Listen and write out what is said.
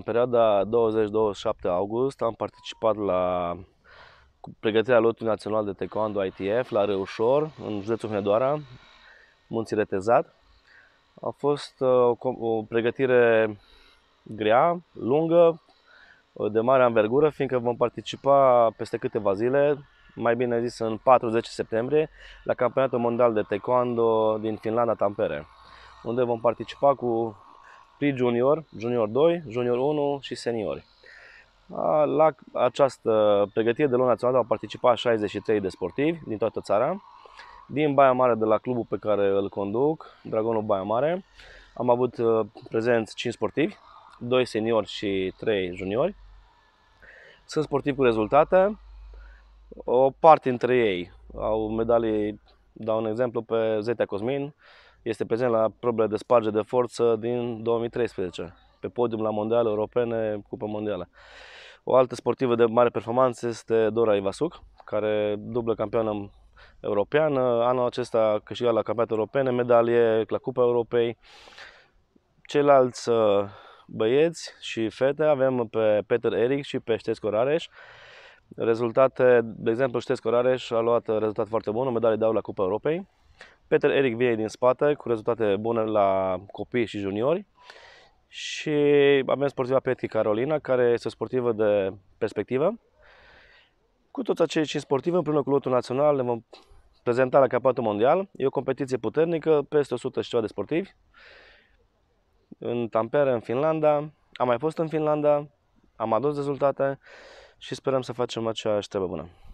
În perioada 20-27 august am participat la pregătirea lotului național de taekwondo ITF la Reușor, în județul Hunedoara, Munții Retezat. A fost uh, o, pregătire grea, lungă, uh, de mare anvergură, fiindcă vom participa peste câteva zile, mai bine zis în 40 septembrie, la Campionatul Mondial de Taekwondo din Finlanda Tampere, unde vom participa cu pre-junior, junior 2, junior 1 și seniori. La această pregătire de luna națională au participat 63 de sportivi din toată țara. Din Baia Mare, de la clubul pe care îl conduc, Dragonul Baia Mare, am avut uh, prezent 5 sportivi, 2 seniori și 3 juniori. Sunt sportivi cu rezultate. O parte dintre ei au medalii, dau un exemplu pe Zetea Cosmin, este prezent la probele de sparge de forță din 2013, pe podium la mondiale europene, Cupa mondială. O altă sportivă de mare performanță este Dora Ivasuc, care dublă campioană europeană. Anul acesta a câștigat la campionate europene, medalie la Cupa Europei. Ceilalți uh, băieți și fete avem pe Peter Eric și pe Ștesco Rareș. Rezultate, de exemplu, Ștesco Rareș a luat rezultat foarte bun, o medalie de aur la Cupa Europei Peter Eric vine din spate cu rezultate bune la copii și juniori. Și avem sportiva Petri Carolina, care este o sportivă de perspectivă. Cu toți acei cinci sportivi, împreună cu lotul național, ne vom prezenta la capatul mondial. E o competiție puternică, peste 100 și ceva de sportivi. În Tampere, în Finlanda. Am mai fost în Finlanda, am adus rezultate și sperăm să facem aceeași treabă bună.